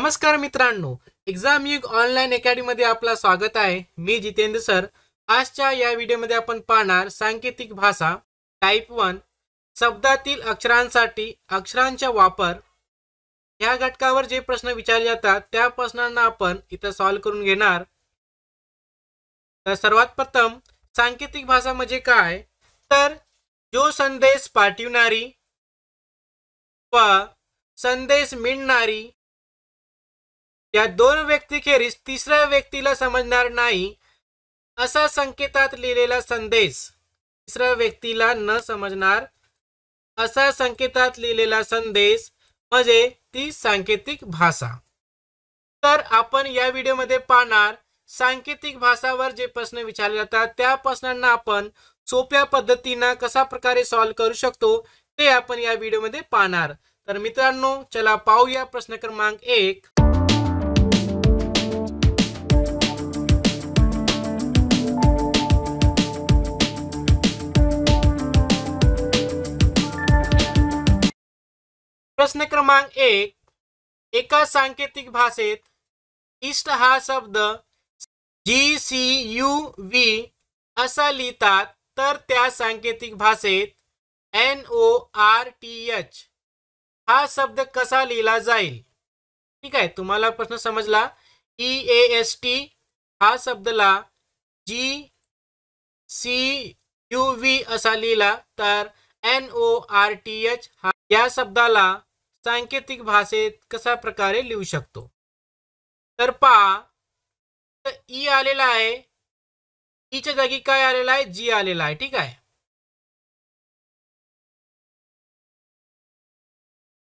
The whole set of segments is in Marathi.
नमस्कार मित्रांनो एक्झाम युग ऑनलाईन मध्ये आपलं स्वागत आहे मी जितेंद्र सर आजच्या या व्हिडिओमध्ये आपण पाहणार सांकेतिक भाषा टाईप वन शब्दातील अक्षरांसाठी अक्षरांचा वापर ह्या घटकावर जे प्रश्न विचारले जातात त्या प्रश्नांना आपण इथं सॉल्व्ह करून घेणार तर सर्वात प्रथम सांकेतिक भाषा म्हणजे काय तर जो संदेश पाठविणारी व संदेश मिळणारी या दोन व्यक्तीखेरीज तिसऱ्या व्यक्तीला समजणार नाही असा संकेतात लिहिलेला संदेश तिसऱ्या व्यक्तीला न समजणार असा संकेतात लिहिलेला संदेश म्हणजे ती सांकेतिक भाषा तर आपण या व्हिडिओमध्ये पाहणार सांकेतिक भाषावर जे प्रश्न विचारले जातात त्या प्रश्नांना आपण सोप्या पद्धतीनं कशा प्रकारे सॉल्व्ह करू शकतो ते आपण या व्हिडिओमध्ये पाहणार तर मित्रांनो चला पाहूया प्रश्न क्रमांक एक प्रश्न क्रमांक एक एका सांकेतिक भाषेत इष्ट हा शब्द जी सी यू व्ही असा लिहितात तर त्या सांकेतिक भाषेत N O R T H हा शब्द कसा लिहिला जाईल ठीक आहे तुम्हाला प्रश्न समजला ई ए एस टी हा शब्दला जी सी यू व्ही असा लिहिला तर N O R T H हा या शब्दाला सांकेतिक भाषेत कशा प्रकारे लिहू शकतो तर पा ई आलेला आहे ईच्या जागी काय आलेला आहे जी आलेला आहे ठीक आहे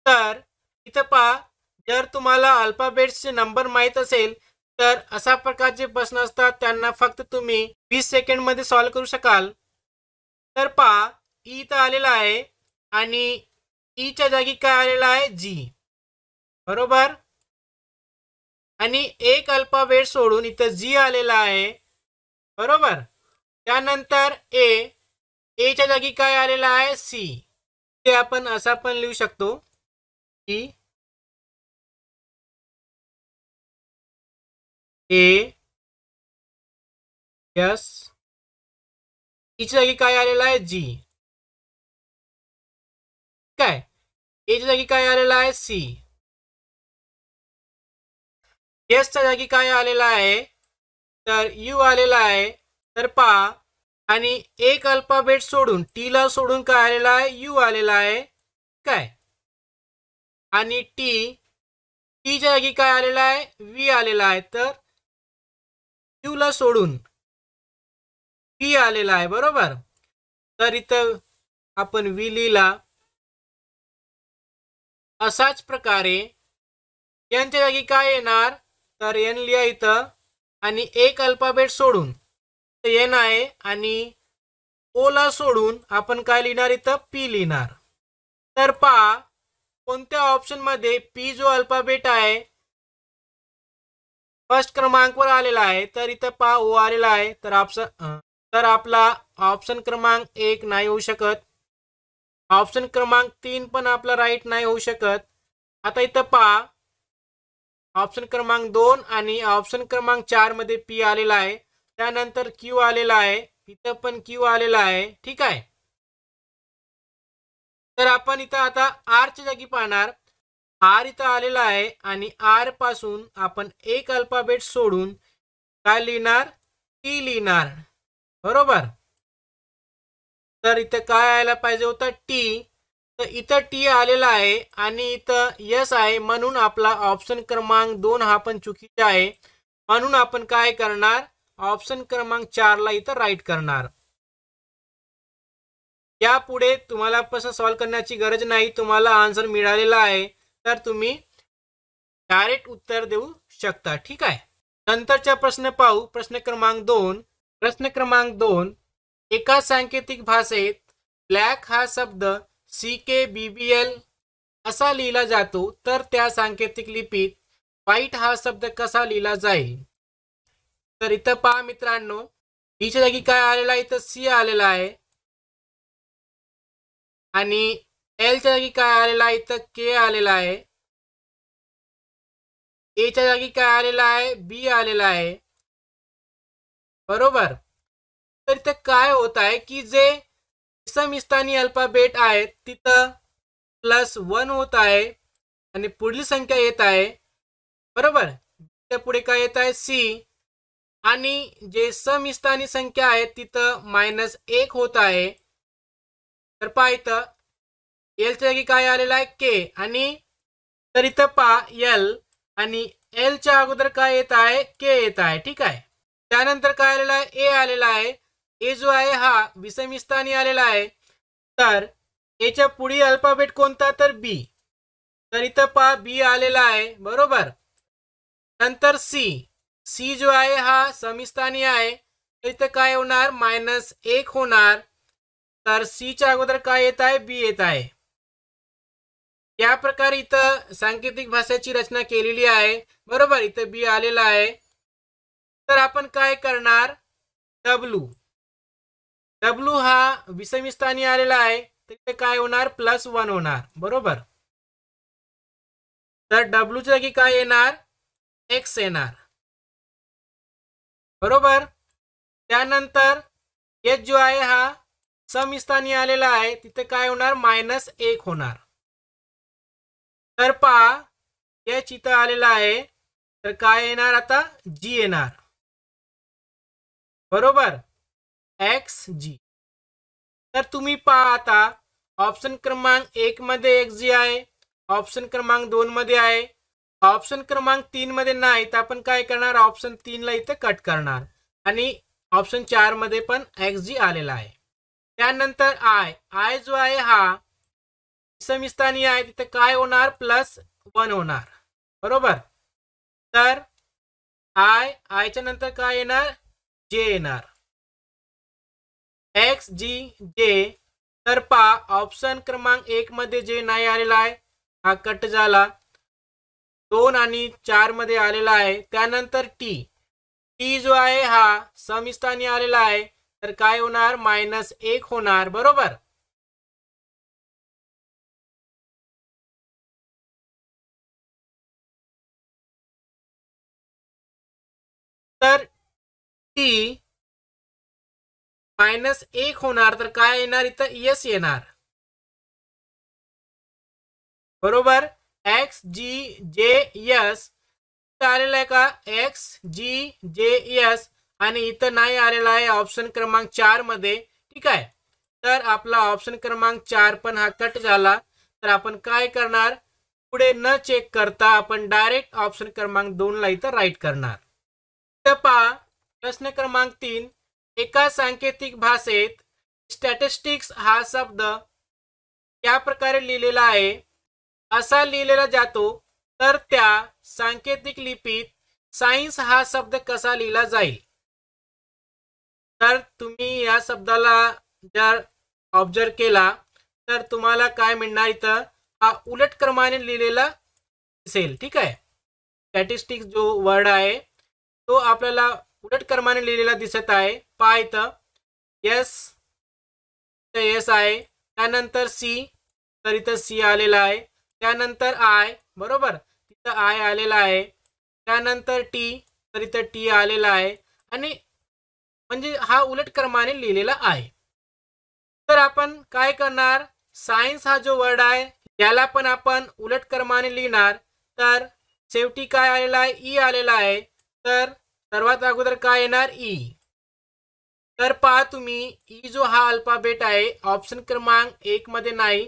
तर इथं पा जर तुम्हाला अल्फाबेट्सचे नंबर माहीत असेल तर अशा प्रकारचे प्रश्न असतात त्यांना फक्त तुम्ही वीस मध्ये सॉल्व्ह करू शकाल तर पा ई इथं आलेला आहे आणि च्या जागी काय आलेला आहे जी बरोबर आणि एक वेळ सोडून इथं जी आलेला आहे बरोबर त्यानंतर ए ए च्या जागी काय आलेला आहे सी ते आपण असा पण लिहू शकतो की ए यस च्या जागी काय आलेला आहे जी काय एच्या जागी काय आलेला आहे सी च्या जागी काय आलेला आहे तर यू आलेला आहे तर पा आणि एक अल्फाबेट सोडून टीला सोडून काय आलेला आहे यू आलेला आहे काय आणि टी टीच्या जागी काय आलेला आहे व्ही आलेला आहे तर यू ला सोडून पी आलेला आहे बरोबर तर इथं आपण व्ही लिहिला असाच प्रकारे यांच्या जागी काय येणार तर एन लिहा इथं आणि एक अल्फाबेट सोडून एन आहे आणि ओला सोडून आपण काय लिहिणार इथं पी लिहिणार तर पहा कोणत्या ऑप्शनमध्ये पी जो अल्फाबेट आहे फर्स्ट क्रमांकवर आलेला आहे तर इथं पा ओ आलेला आहे तर तर आपला ऑप्शन क्रमांक एक नाही होऊ शकत ऑप्शन क्रमांक तीन पण आपला राईट नाही होऊ शकत आता इथं पहा ऑप्शन क्रमांक दोन आणि ऑप्शन क्रमांक चार मध्ये पी आलेला आहे त्यानंतर क्यू आलेला आहे इथं पण क्यू आलेला आहे ठीक आहे तर आपण इथं आता आर ची जागी पाहणार आर इथं आलेला आहे आणि आर पासून आपण एक अल्फाबेट सोडून काय लिहिणार टी लिहिणार बरोबर तर इथं काय यायला पाहिजे होता टी तर इथं टी आलेला आहे आणि इथं यस आहे म्हणून आपला ऑप्शन क्रमांक दोन हा पण चुकीचा आहे म्हणून आपण काय करणार ऑप्शन क्रमांक चारला इथं राईट करणार यापुढे तुम्हाला प्रश्न सॉल्व्ह करण्याची गरज नाही तुम्हाला आन्सर मिळालेला आहे तर तुम्ही डायरेक्ट उत्तर देऊ शकता ठीक आहे नंतरचा प्रश्न पाहू प्रश्न क्रमांक दोन प्रश्न क्रमांक दोन एका सांकेतिक भाषेत ब्लॅक हा शब्द सी के बी बी एल असा लिहिला जातो तर त्या सांकेतिक लिपीत व्हाईट हा शब्द कसा लिहिला जाईल तर इथं पहा मित्रांनो हिच्या जागी काय आलेला आहे इथं सी आलेला आहे आणि एलच्या जागी काय आलेला आहे इथं के आलेला आहे एच्या जागी काय आलेला आहे बी आलेला आहे बरोबर तर इथं काय होत आहे की जे समस्थानी अल्फाबेट आहे तिथं प्लस वन होत आहे आणि पुढली संख्या येत आहे बरोबर त्या पुढे काय येत आहे सी आणि जे समस्थानी संख्या आहे तिथं मायनस एक होत आहे तर पहा इथं एलच्या जागी काय आलेलं आहे के आणि तर इथं पा एल आणि एलच्या अगोदर काय येत आहे के येत आहे ठीक आहे त्यानंतर काय आलेलं आहे ए आलेला आहे ए जो आहे हा विसमी स्थानी आलेला आहे तर याच्या पुढील अल्फाबेट कोणता तर बी तर इथं पहा बी आलेला आहे बरोबर नंतर सी सी जो आहे हा समिस्थानी आहे इथं काय होणार मायनस एक होणार तर सीच्या अगोदर काय येत आहे बी येत आहे या प्रकारे इथं सांकेतिक भाषेची रचना केलेली आहे बरोबर इथं बी आलेला आहे तर आपण काय करणार डब्लू डब्ल्यू हा विसमी आलेला आहे तिथे काय होणार प्लस वन होणार बरोबर तर डब्ल्यू जागी काय येणार एक्स येणार बरोबर त्यानंतर एच जो आहे हा समस्थानी आलेला आहे तिथे काय होणार मायनस एक होणार तर पहा एच इथं आलेला आहे तर काय येणार आता जी येणार बरोबर एक्स जी तर तुम्ही पहा आता ऑप्शन क्रमांक एक मध्ये एक्स जी आहे ऑप्शन क्रमांक दोन मध्ये आहे ऑप्शन क्रमांक तीन मध्ये नाही तर आपण काय करणार ऑप्शन तीनला इथे कट करणार आणि ऑप्शन चार मध्ये पण एक्स जी आलेला आहे त्यानंतर आय आय जो आहे हा समिस्थानी आहे तिथे काय होणार प्लस वन होणार बरोबर तर आय आयच्या नंतर काय येणार जे येणार एक्स जी जे तर पहा ऑप्शन क्रमांक एक मध्ये जे नाही आलेला आहे हा कट झाला दोन आणि चार मध्ये आलेला आहे त्यानंतर टी टी जो आहे हा समिस्थानी आलेला आहे तर काय होणार मायनस एक होणार बरोबर तर टी मायनस एक होणार तर काय येणार इथं यस येणार बरोबर एक्स जी जे यस आलेलं आहे का एक्स जी जे यस आणि इथं नाही आलेला आहे ऑप्शन क्रमांक चार मध्ये ठीक आहे तर आपला ऑप्शन क्रमांक चार पण हा कट झाला तर आपण काय करणार पुढे न चेक करता आपण डायरेक्ट ऑप्शन क्रमांक दोन ला इथं राईट करणार पहा प्रश्न क्रमांक तीन एका सांकेतिक भाषेत स्टॅटिस्टिक्स हा शब्द या प्रकारे लिहिलेला आहे असा लिहिलेला जातो तर त्या सांकेतिक लिपीत सायन्स हा शब्द कसा लिहिला जाईल तर तुम्ही या शब्दाला जर ऑब्झर्व केला तर तुम्हाला काय मिळणार इथं हा उलट क्रमाने लिहिलेला दिसेल ठीक आहे स्टॅटिस्टिक्स जो वर्ड आहे तो आपल्याला उलट क्रमाने लिहिलेला दिसत आहे पाय तर एस एस आहे त्यानंतर सी तर इथं सी आलेला आहे त्यानंतर आय बरोबर तिथं आय आलेला आहे त्यानंतर टी तर इथं टी आलेला आहे आणि म्हणजे हा उलट क्रमाने लिहिलेला आहे तर आपण काय करणार सायन्स हा जो वर्ड आहे याला पण आपण उलट क्रमाने लिहिणार तर शेवटी काय आलेला आहे ई आलेला आहे तर सर्वात अगोदर काय येणार ई e. तर पहा तुम्ही ई e जो हा अल्फाबेट आहे ऑप्शन क्रमांक एक मध्ये नाही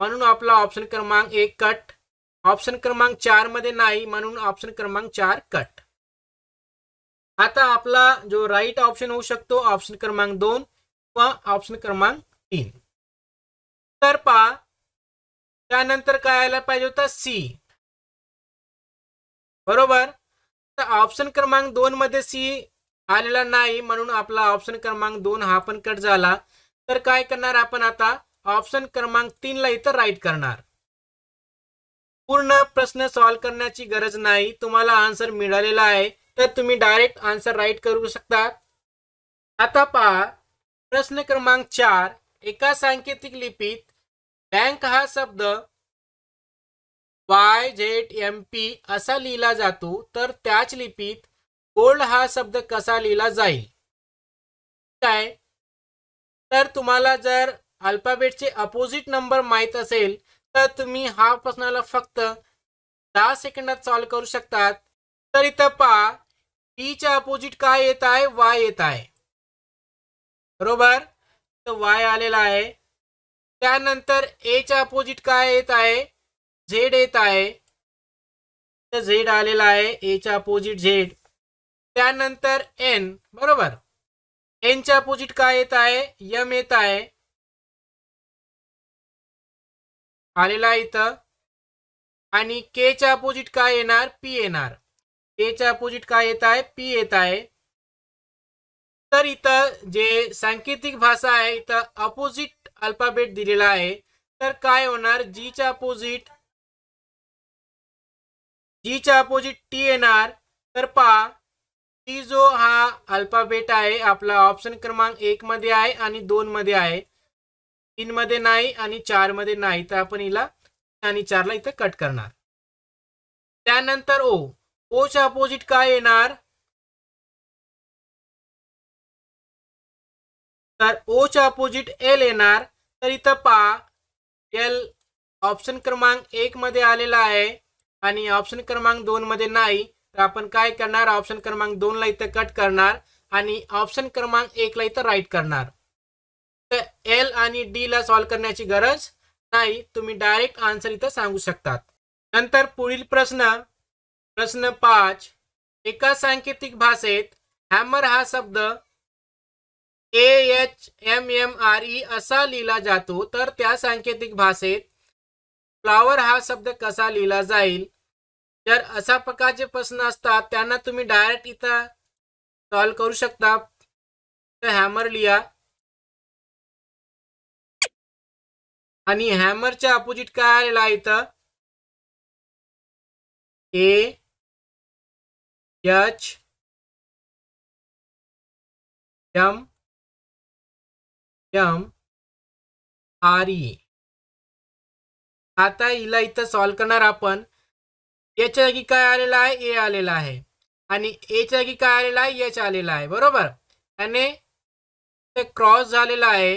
म्हणून आपला ऑप्शन क्रमांक एक कट ऑप्शन क्रमांक चार मध्ये नाही म्हणून ऑप्शन क्रमांक चार कट आता आपला जो राईट ऑप्शन होऊ शकतो ऑप्शन क्रमांक दोन किंवा ऑप्शन क्रमांक तीन तर पहा त्यानंतर काय यायला पाहिजे होता सी बरोबर ऑप्शन क्रमांक दोन मध्ये सी आलेला नाही म्हणून आपला ऑप्शन क्रमांक दोन हा पण कट झाला तर काय करणार आपण आता ऑप्शन क्रमांक तीन ला इथं राईट करणार पूर्ण प्रश्न सॉल्व्ह करण्याची गरज नाही तुम्हाला आन्सर मिळालेला आहे तर तुम्ही डायरेक्ट आन्सर राईट करू शकता आता पहा प्रश्न क्रमांक चार एका सांकेतिक लिपीत बँक हा शब्द वाय झेड एम पी असा लिहिला जातो तर त्याच लिपीत गोल्ड हा शब्द कसा लिहिला जाईल काय तर तुम्हाला जर चे अपोजिट नंबर माहीत असेल तर तुम्ही हा प्रश्नाला फक्त दहा सेकंदात सॉल्व करू शकतात तर इथं पहा e च्या अपोजिट काय येत आहे वाय येत आहे बरोबर वाय आलेला आहे त्यानंतर ए एच्या अपोजिट काय येत आहे झेड येत आहे झेड आलेला आहे एच्या अपोजिट झेड त्यानंतर एन बरोबर एनच्या अपोजिट काय येत आहे यम येत आहे आलेला आहे इथं आणि केच्या अपोजिट काय येणार पी येणार केच्या अपोजिट काय येत आहे पी येत आहे तर इथं जे सांकेतिक भाषा आहे इथं अपोजिट अल्फाबेट दिलेला आहे तर काय होणार जीच्या अपोजिट जी च्या अपोजिट टी येणार तर पहा टी जो हा अल्फाबेट आहे आपला ऑप्शन क्रमांक एक मध्ये आहे आणि दोन मध्ये आहे तीन मध्ये नाही आणि चार मध्ये नाही तर आपण हिला आणि चारला इथं कट करणार त्यानंतर ओ ओ च्या अपोजिट काय येणार तर ओच्या अपोजिट एल येणार तर इथं पा एल ऑप्शन क्रमांक एक मध्ये आलेला आहे आणि ऑप्शन क्रमांक दोन मध्ये नाही तर आपण काय करणार ऑप्शन क्रमांक दोन ला इथं कट करणार आणि ऑप्शन क्रमांक एक ला इथं राईट करणार तर एल आणि डी ला सॉल्व्ह करण्याची गरज नाही तुम्ही डायरेक्ट आन्सर इथं सांगू शकतात नंतर पुढील प्रश्न प्रश्न पाच एका सांकेतिक भाषेत हॅमर हा शब्द A H M M R E असा लिहिला जातो तर त्या सांकेतिक भाषेत फ्लावर हा शब्द कसा लिहिला जाईल तर अशा प्रकारचे प्रश्न असतात त्यांना तुम्ही डायरेक्ट इथं सॉल्व करू शकता तर हॅमर लिहा आणि हॅमरच्या अपोजिट काय आलेला इथं A H M M R E आता हिला इथं सॉल्व करणार आपण याच्या जागी काय आलेला आहे ए आलेला आहे आणि एच्या जागी काय आलेला आहे एच आलेला आहे बरोबर त्याने ते क्रॉस झालेला आहे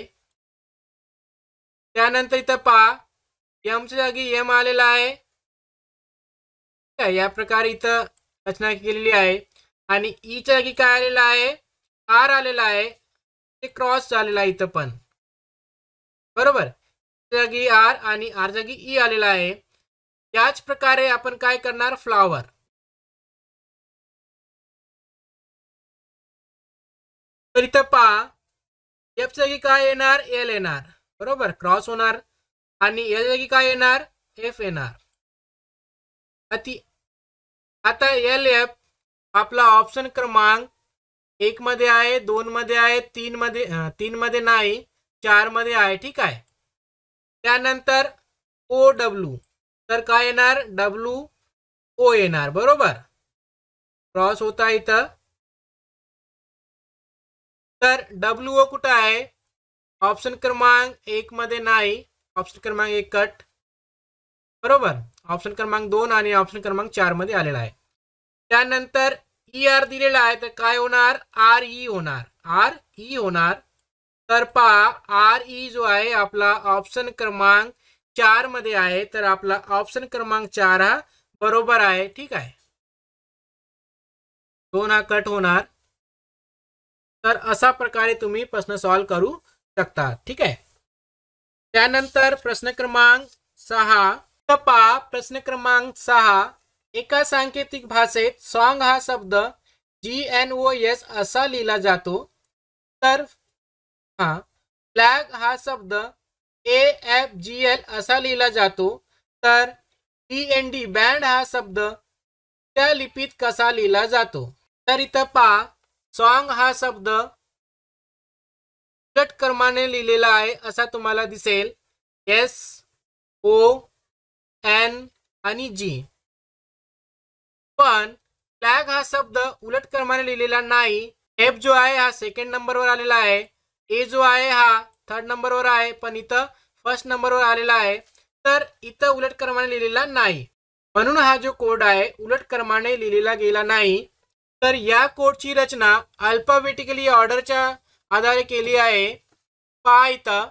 त्यानंतर इथं पहा च्या जागी एम आलेला आहे या प्रकारे इथं रचना केलेली आहे आणि ईच्या जागी काय आलेला आहे आर आलेला आहे ते क्रॉस झालेला आहे इथं पण बरोबर जागी आर आणि आर जागी ई आलेला आहे याच प्रकारे आपण काय करणार फ्लावर तर इथं पहा एफ जागी काय येणार एल येणार बरोबर क्रॉस होणार आणि एल जागी काय येणार एफ येणार अति आता एल एफ आपला ऑप्शन क्रमांक एक मध्ये आहे दोन मध्ये आहे तीन मध्ये तीन मध्ये नाही चार मध्ये आहे ठीक आहे त्यानंतर ओ डब्ल्यू तर काय येणार डब्ल्यू ओ येणार बरोबर क्रॉस होता इथं तर डब्ल्यू ओ कुठं आहे ऑप्शन क्रमांक एक मध्ये नाही ऑप्शन क्रमांक एक कट बरोबर ऑप्शन क्रमांक दोन आणि ऑप्शन क्रमांक चार मध्ये आलेला आहे त्यानंतर ई e आर दिलेला आहे तर काय होणार आर ई e होणार आर ई e होणार तर पा आर ई जो आहे आपला ऑप्शन क्रमांक चार मध्य है तो आपका ऑप्शन क्रमांक चार हा बरबर है ठीक है दोन हा कट होना तर अशा प्रकार तुम्हें प्रश्न सॉल्व करू शकता ठीक है त्यानंतर प्रश्न क्रमांक सहा तपा प्रश्न क्रमांक सहा एक सांकेतिक भाषे सॉन्ग हा शब्द जी एन ओ एस असा लिखा जो हाँ फ्लैग हा शब्द ए एफ जी एल असा लिहिला जातो तर टी एन डी बैंड हा शब्द त्या लिपीत कसा लिखा जातो तर इथं पहा सॉन्ग हा शब्द उलट क्रमाने लिहिलेला आहे असा तुम्हाला दिसेल एस ओ एन आणि जी पण फ्लॅग हा शब्द उलट क्रमाने लिहिलेला नाही एफ जो आहे हा सेकंड नंबरवर आलेला आहे ए जो आहे हा थर्ड नंबर वर है पन इत फर्स्ट नंबर वर आहे तर इथं उलट क्रमाने लिखेला नहीं मनु हा जो कोड है उलट क्रमाने लिखेला गेला नहीं तो यह कोड की रचना अल्फाबेटिकली ऑर्डरच्या आधार के लिए पा इथं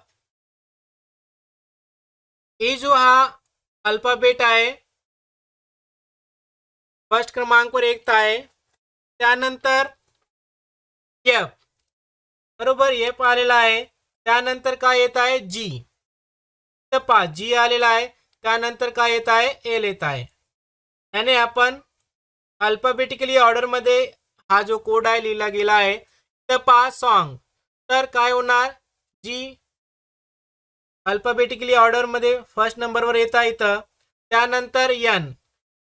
ए जो हा अल्फाबेट है फर्स्ट क्रमांकवर एक आहे त्यानंतर एफ बरोबर एफ आलेला आहे त्यानंतर काय येत आहे जी पा जी आलेला आहे त्यानंतर काय येत आहे एल येत आहे याने आपण अल्फाबेटिकली ऑर्डरमध्ये हा जो कोड आहे लिहिला गेला आहे तर पा सॉन्ग तर काय होणार जी अल्फाबेटिकली ऑर्डरमध्ये फर्स्ट नंबरवर येत आहे इथं त्यानंतर एन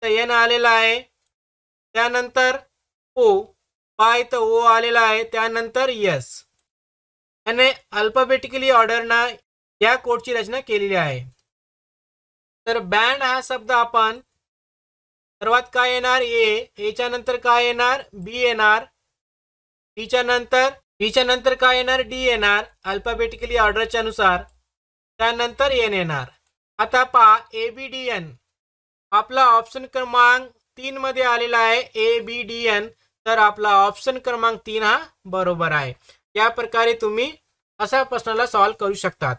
तर एन आलेला आहे त्यानंतर ओ पा तर ओ आलेला आहे त्यानंतर यस याने अल्फाबेटिकली ऑर्डरना या कोडची रचना केलेली आहे तर बँड हा शब्द आपण सर्वात काय येणार ए एच्या नंतर काय येणार बी येणार बीच्या नंतर बीच्या नंतर काय येणार डी येणार अल्फाबेटिकली ऑर्डरच्या नुसार त्यानंतर एन येणार आता पहा ए बी डी एन आपला ऑप्शन क्रमांक मध्ये आलेला आहे ए बी डी एन तर आपला ऑप्शन क्रमांक तीन हा बरोबर आहे या प्रकारे तुम्ही असा प्रश्नाला सॉल्व करू शकतात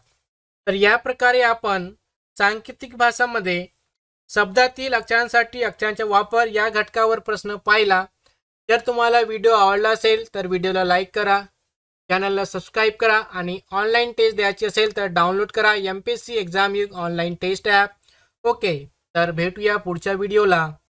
तर या प्रकारे आपण सांकेतिक भाषामध्ये शब्दातील अक्षरांसाठी अक्षरांचा वापर या घटकावर प्रश्न पाहिला जर तुम्हाला व्हिडिओ आवडला असेल तर व्हिडिओला लाईक करा चॅनलला सबस्क्राईब करा आणि ऑनलाईन टेस्ट द्यायची असेल तर डाउनलोड करा M P S C exam युग ऑनलाईन टेस्ट ॲप ओके तर भेटूया पुढच्या व्हिडिओला